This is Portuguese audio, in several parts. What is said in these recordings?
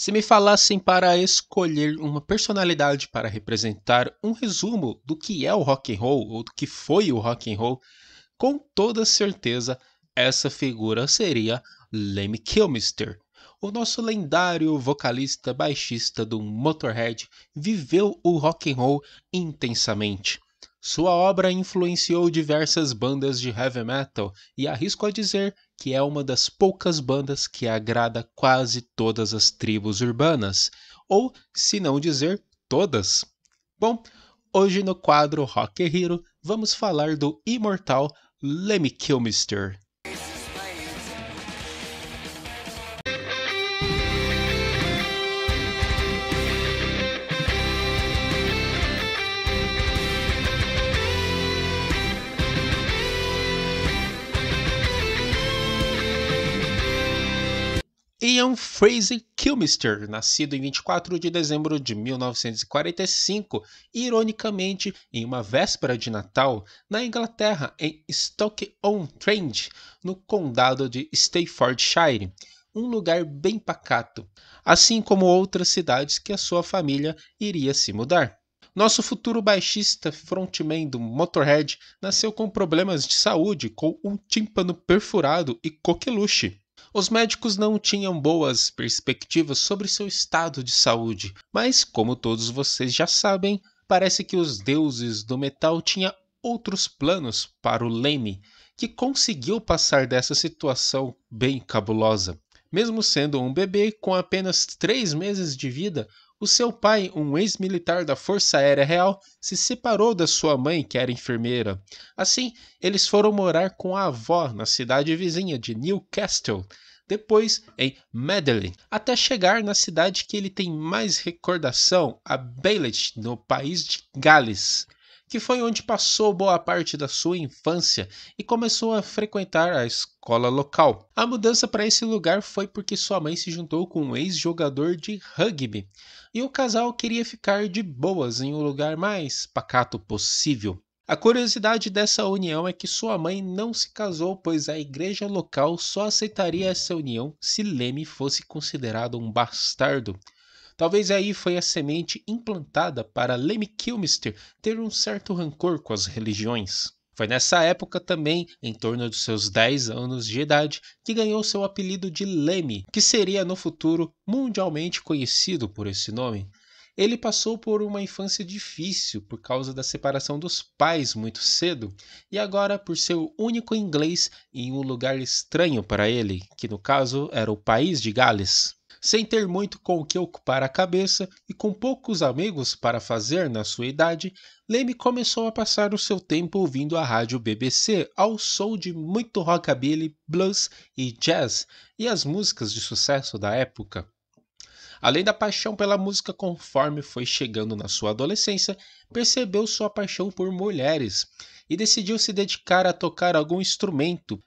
Se me falassem para escolher uma personalidade para representar um resumo do que é o rock and roll ou do que foi o rock and roll, com toda certeza essa figura seria Lemmy Kilmister. O nosso lendário vocalista baixista do Motorhead viveu o rock and roll intensamente. Sua obra influenciou diversas bandas de heavy metal e arrisco a dizer que é uma das poucas bandas que agrada quase todas as tribos urbanas, ou, se não dizer, todas. Bom, hoje no quadro Rock Hero vamos falar do imortal Lemmy Kilmister, Ian Fraser Kilmister, nascido em 24 de dezembro de 1945, ironicamente em uma véspera de Natal, na Inglaterra, em Stoke-on-Trent, no condado de Staffordshire, um lugar bem pacato, assim como outras cidades que a sua família iria se mudar. Nosso futuro baixista frontman do Motorhead nasceu com problemas de saúde, com um tímpano perfurado e coqueluche. Os médicos não tinham boas perspectivas sobre seu estado de saúde, mas, como todos vocês já sabem, parece que os deuses do metal tinham outros planos para o Leme, que conseguiu passar dessa situação bem cabulosa. Mesmo sendo um bebê com apenas três meses de vida, o seu pai, um ex-militar da Força Aérea Real, se separou da sua mãe, que era enfermeira. Assim, eles foram morar com a avó na cidade vizinha de Newcastle, depois em Medellin, até chegar na cidade que ele tem mais recordação, a Bailey, no país de Gales que foi onde passou boa parte da sua infância e começou a frequentar a escola local. A mudança para esse lugar foi porque sua mãe se juntou com um ex-jogador de rugby e o casal queria ficar de boas em um lugar mais pacato possível. A curiosidade dessa união é que sua mãe não se casou, pois a igreja local só aceitaria essa união se Leme fosse considerado um bastardo. Talvez aí foi a semente implantada para Lemmy Kilmister ter um certo rancor com as religiões. Foi nessa época também, em torno dos seus 10 anos de idade, que ganhou seu apelido de Lemmy, que seria no futuro mundialmente conhecido por esse nome. Ele passou por uma infância difícil por causa da separação dos pais muito cedo e agora por seu único inglês em um lugar estranho para ele, que no caso era o país de Gales sem ter muito com o que ocupar a cabeça e com poucos amigos para fazer na sua idade, Leme começou a passar o seu tempo ouvindo a rádio BBC ao som de muito rockabilly, blues e jazz e as músicas de sucesso da época. Além da paixão pela música, conforme foi chegando na sua adolescência, percebeu sua paixão por mulheres e decidiu se dedicar a tocar algum instrumento,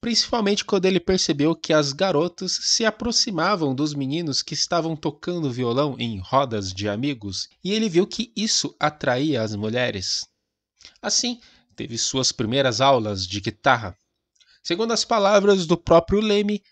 principalmente quando ele percebeu que as garotas se aproximavam dos meninos que estavam tocando violão em rodas de amigos e ele viu que isso atraía as mulheres. Assim, teve suas primeiras aulas de guitarra. Segundo as palavras do próprio Leme,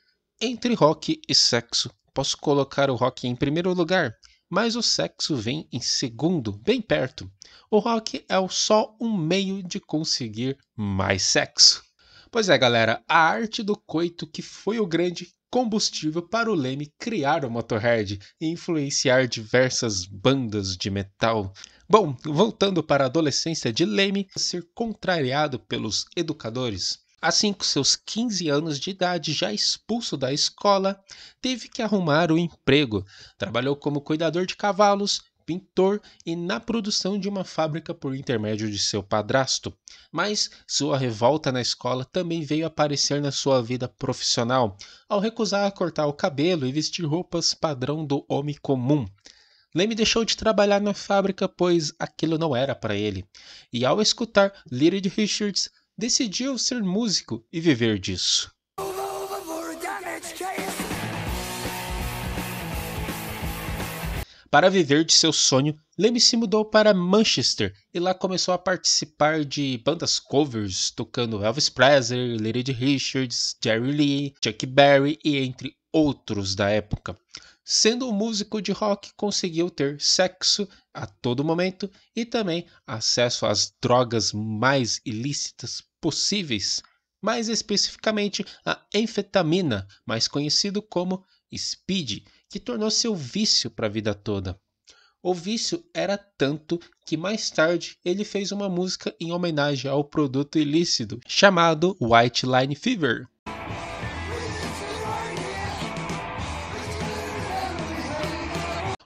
entre rock e sexo, posso colocar o rock em primeiro lugar, mas o sexo vem em segundo, bem perto. O rock é só um meio de conseguir mais sexo. Pois é, galera, a arte do coito que foi o grande combustível para o Leme criar o Motorhead e influenciar diversas bandas de metal. Bom, voltando para a adolescência de Leme, ser contrariado pelos educadores. Assim, com seus 15 anos de idade, já expulso da escola, teve que arrumar um emprego. Trabalhou como cuidador de cavalos pintor e na produção de uma fábrica por intermédio de seu padrasto. Mas sua revolta na escola também veio aparecer na sua vida profissional, ao recusar cortar o cabelo e vestir roupas padrão do homem comum. Leme deixou de trabalhar na fábrica, pois aquilo não era para ele. E ao escutar Lyric Richards, decidiu ser músico e viver disso. Para viver de seu sonho, Leme se mudou para Manchester e lá começou a participar de bandas covers, tocando Elvis Presley, Lady Richards, Jerry Lee, Chuck Berry e entre outros da época. Sendo um músico de rock, conseguiu ter sexo a todo momento e também acesso às drogas mais ilícitas possíveis, mais especificamente a anfetamina, mais conhecido como speed que tornou seu vício para a vida toda. O vício era tanto que mais tarde ele fez uma música em homenagem ao produto ilícito chamado White Line Fever.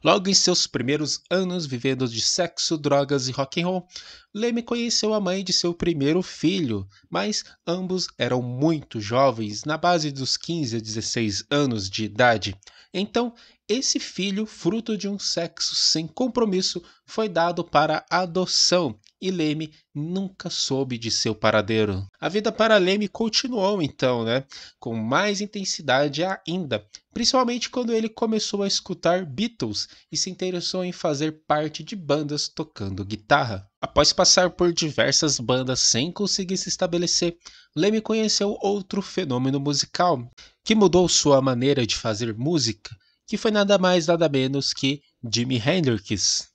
Logo em seus primeiros anos vivendo de sexo, drogas e rock and roll, Leme conheceu a mãe de seu primeiro filho, mas ambos eram muito jovens, na base dos 15 a 16 anos de idade. Então, esse filho, fruto de um sexo sem compromisso, foi dado para adoção e Leme nunca soube de seu paradeiro. A vida para Leme continuou então, né? Com mais intensidade ainda, principalmente quando ele começou a escutar Beatles e se interessou em fazer parte de bandas tocando guitarra. Após passar por diversas bandas sem conseguir se estabelecer, Leme conheceu outro fenômeno musical que mudou sua maneira de fazer música, que foi nada mais nada menos que Jimi Hendrix.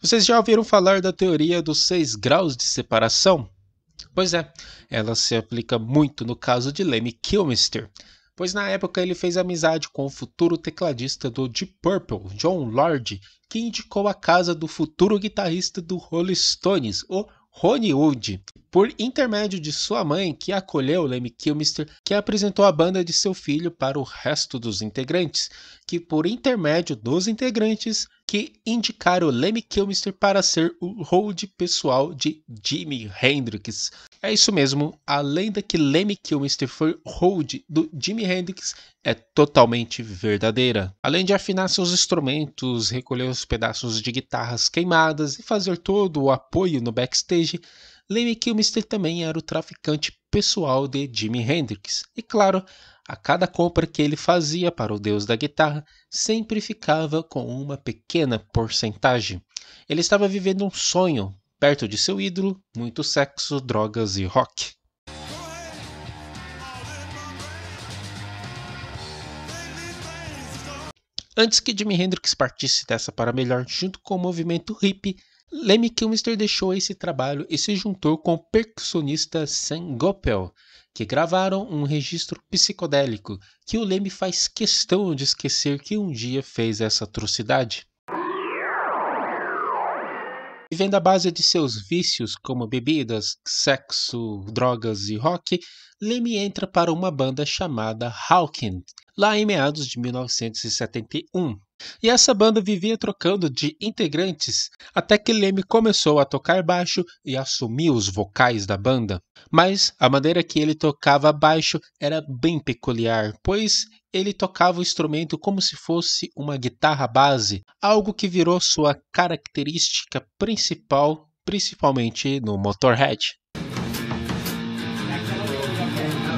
Vocês já ouviram falar da teoria dos seis graus de separação? Pois é, ela se aplica muito no caso de Lemmy Kilmister, pois na época ele fez amizade com o futuro tecladista do Deep Purple, John Lord, que indicou a casa do futuro guitarrista do Rolling Stones, o Ronnie Wood, por intermédio de sua mãe, que acolheu Lemmy Kilmister, que apresentou a banda de seu filho para o resto dos integrantes, que por intermédio dos integrantes que indicaram Lemmy Kilmister para ser o hold pessoal de Jimi Hendrix. É isso mesmo, a lenda que Lemmy Kilmister foi hold do Jimi Hendrix é totalmente verdadeira. Além de afinar seus instrumentos, recolher os pedaços de guitarras queimadas e fazer todo o apoio no backstage, Lemmy Kilmister também era o traficante pessoal de Jimi Hendrix. E claro, a cada compra que ele fazia para o deus da guitarra, sempre ficava com uma pequena porcentagem. Ele estava vivendo um sonho, perto de seu ídolo, muito sexo, drogas e rock. Antes que Jimi Hendrix partisse dessa para melhor junto com o movimento hippie, Lemmy Kilmister deixou esse trabalho e se juntou com o percussionista Sam Gopel, que gravaram um registro psicodélico que o Leme faz questão de esquecer que um dia fez essa atrocidade vivendo à base de seus vícios como bebidas, sexo, drogas e rock, Leme entra para uma banda chamada Hawking, lá em meados de 1971. E essa banda vivia trocando de integrantes até que Leme começou a tocar baixo e assumiu os vocais da banda. Mas a maneira que ele tocava baixo era bem peculiar, pois ele tocava o instrumento como se fosse uma guitarra base, algo que virou sua característica principal, principalmente no Motorhead.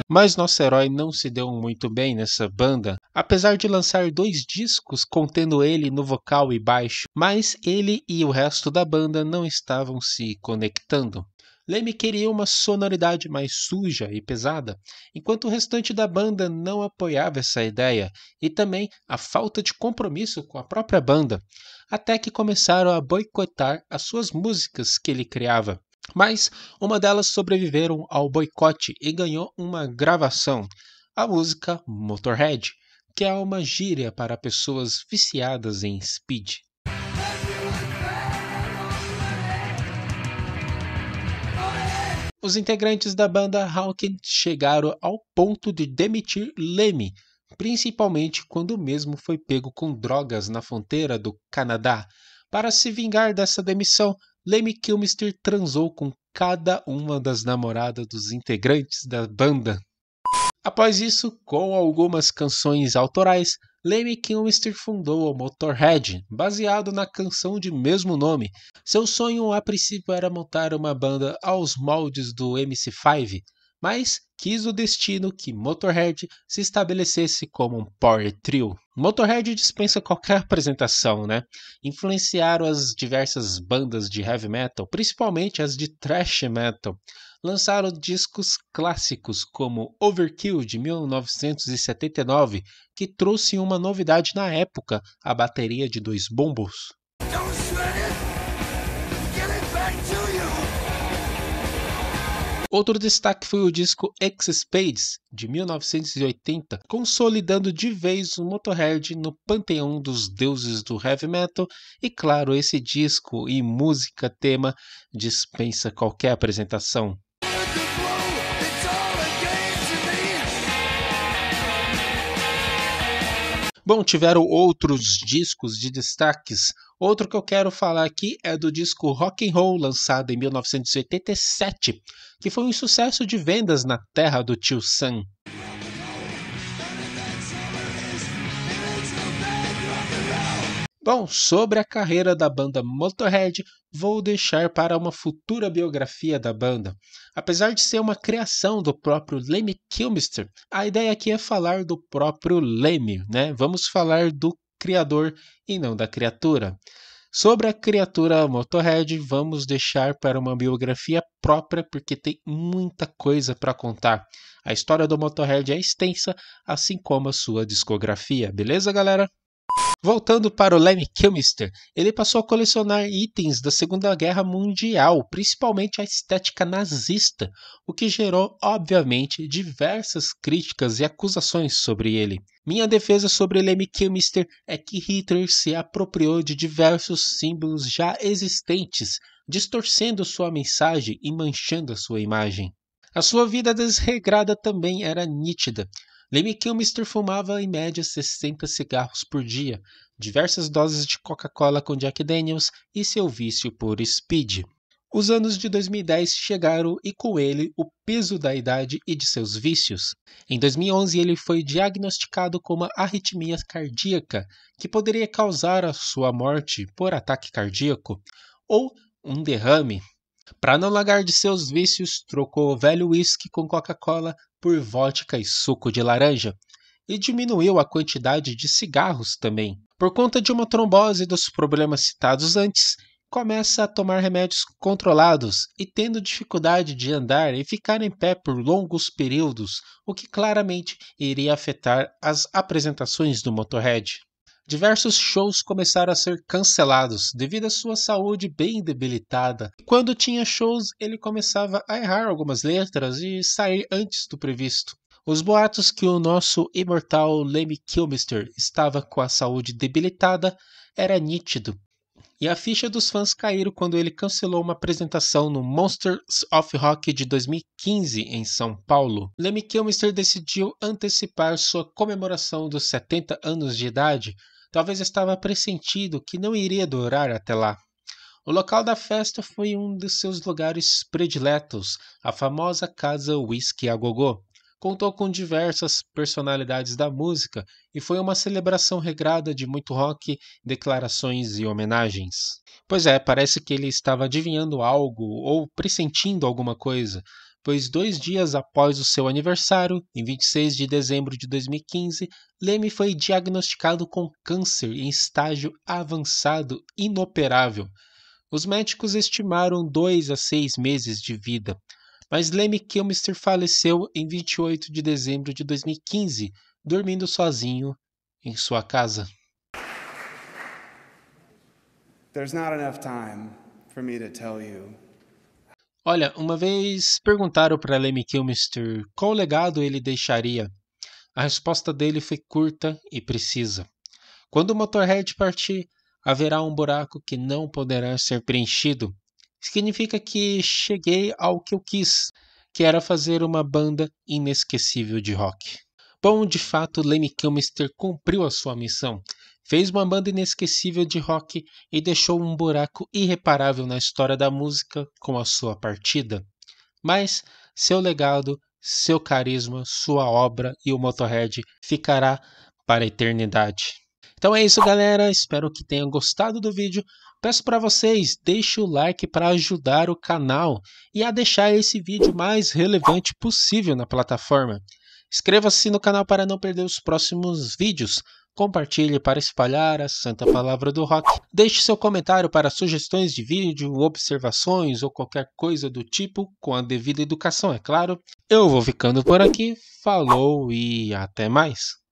Mas nosso herói não se deu muito bem nessa banda, apesar de lançar dois discos contendo ele no vocal e baixo, mas ele e o resto da banda não estavam se conectando. Leme queria uma sonoridade mais suja e pesada, enquanto o restante da banda não apoiava essa ideia e também a falta de compromisso com a própria banda, até que começaram a boicotar as suas músicas que ele criava. Mas uma delas sobreviveram ao boicote e ganhou uma gravação, a música Motorhead, que é uma gíria para pessoas viciadas em speed. Os integrantes da banda Hawkins chegaram ao ponto de demitir Leme, principalmente quando o mesmo foi pego com drogas na fronteira do Canadá. Para se vingar dessa demissão, Lemmy Kilmister Mr. transou com cada uma das namoradas dos integrantes da banda. Após isso, com algumas canções autorais, Lemmy Kilmister fundou o Motorhead, baseado na canção de mesmo nome. Seu sonho a princípio era montar uma banda aos moldes do MC5, mas quis o destino que Motorhead se estabelecesse como um power trio. Motorhead dispensa qualquer apresentação, né? Influenciaram as diversas bandas de heavy metal, principalmente as de thrash metal. Lançaram discos clássicos como Overkill de 1979, que trouxe uma novidade na época, a bateria de dois bombos. Outro destaque foi o disco X Spades, de 1980, consolidando de vez o Motorhead no panteão dos deuses do heavy metal, e claro, esse disco e música tema dispensa qualquer apresentação. Bom, tiveram outros discos de destaques. Outro que eu quero falar aqui é do disco Rock and Roll, lançado em 1987, que foi um sucesso de vendas na terra do tio Sam. Bom, sobre a carreira da banda Motorhead, vou deixar para uma futura biografia da banda. Apesar de ser uma criação do próprio Lemmy Kilmister, a ideia aqui é falar do próprio Lemmy, né? Vamos falar do Criador e não da criatura. Sobre a criatura Motorhead, vamos deixar para uma biografia própria, porque tem muita coisa para contar. A história do Motorhead é extensa, assim como a sua discografia, beleza, galera? Voltando para o Lemmy Kilmister, ele passou a colecionar itens da Segunda Guerra Mundial, principalmente a estética nazista, o que gerou, obviamente, diversas críticas e acusações sobre ele. Minha defesa sobre Lemmy Kilmister é que Hitler se apropriou de diversos símbolos já existentes, distorcendo sua mensagem e manchando a sua imagem. A sua vida desregrada também era nítida. Lembre que o Mr. fumava em média 60 cigarros por dia, diversas doses de Coca-Cola com Jack Daniels e seu vício por Speed. Os anos de 2010 chegaram e com ele o peso da idade e de seus vícios. Em 2011 ele foi diagnosticado com uma arritmia cardíaca, que poderia causar a sua morte por ataque cardíaco ou um derrame. Para não largar de seus vícios, trocou o velho uísque com Coca-Cola por vodka e suco de laranja, e diminuiu a quantidade de cigarros também. Por conta de uma trombose e dos problemas citados antes, começa a tomar remédios controlados e tendo dificuldade de andar e ficar em pé por longos períodos, o que claramente iria afetar as apresentações do Motorhead diversos shows começaram a ser cancelados devido à sua saúde bem debilitada. Quando tinha shows, ele começava a errar algumas letras e sair antes do previsto. Os boatos que o nosso imortal Lemmy Kilmister estava com a saúde debilitada era nítido. E a ficha dos fãs caíram quando ele cancelou uma apresentação no Monsters of Rock de 2015 em São Paulo. Lemmy Kilmister decidiu antecipar sua comemoração dos 70 anos de idade Talvez estava pressentido que não iria durar até lá. O local da festa foi um dos seus lugares prediletos, a famosa Casa Whisky a Gogô. Contou com diversas personalidades da música e foi uma celebração regrada de muito rock, declarações e homenagens. Pois é, parece que ele estava adivinhando algo ou pressentindo alguma coisa pois dois dias após o seu aniversário, em 26 de dezembro de 2015, Leme foi diagnosticado com câncer em estágio avançado inoperável. Os médicos estimaram dois a seis meses de vida, mas Leme Kilmister faleceu em 28 de dezembro de 2015, dormindo sozinho em sua casa. There's not enough time for me to tell you Olha, uma vez perguntaram para Lemmy Kilmister qual legado ele deixaria. A resposta dele foi curta e precisa. Quando o Motorhead partir, haverá um buraco que não poderá ser preenchido. Significa que cheguei ao que eu quis, que era fazer uma banda inesquecível de rock. Bom, de fato, Lemmy Kilmister cumpriu a sua missão fez uma banda inesquecível de rock e deixou um buraco irreparável na história da música com a sua partida. Mas seu legado, seu carisma, sua obra e o Motorhead ficará para a eternidade. Então é isso, galera. Espero que tenham gostado do vídeo. Peço para vocês, deixe o like para ajudar o canal e a deixar esse vídeo mais relevante possível na plataforma. Inscreva-se no canal para não perder os próximos vídeos compartilhe para espalhar a santa palavra do rock. Deixe seu comentário para sugestões de vídeo, observações ou qualquer coisa do tipo, com a devida educação, é claro. Eu vou ficando por aqui, falou e até mais!